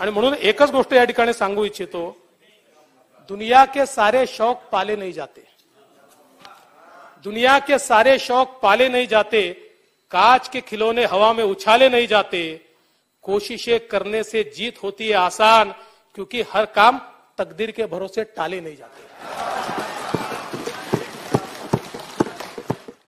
आणि म्हणून एकच गोष्ट या ठिकाणी सांगू इच्छितो दुनिया के सारे शौक पाले नहीं जाते दुनिया के सारे शौक पाले नहीं जाते काच के खिलौने हवा में उछाले नहीं जाते कोशिशें करने से जीत होती है आसान क्योंकि हर काम तकदीर के भरोसे टाले नहीं जाते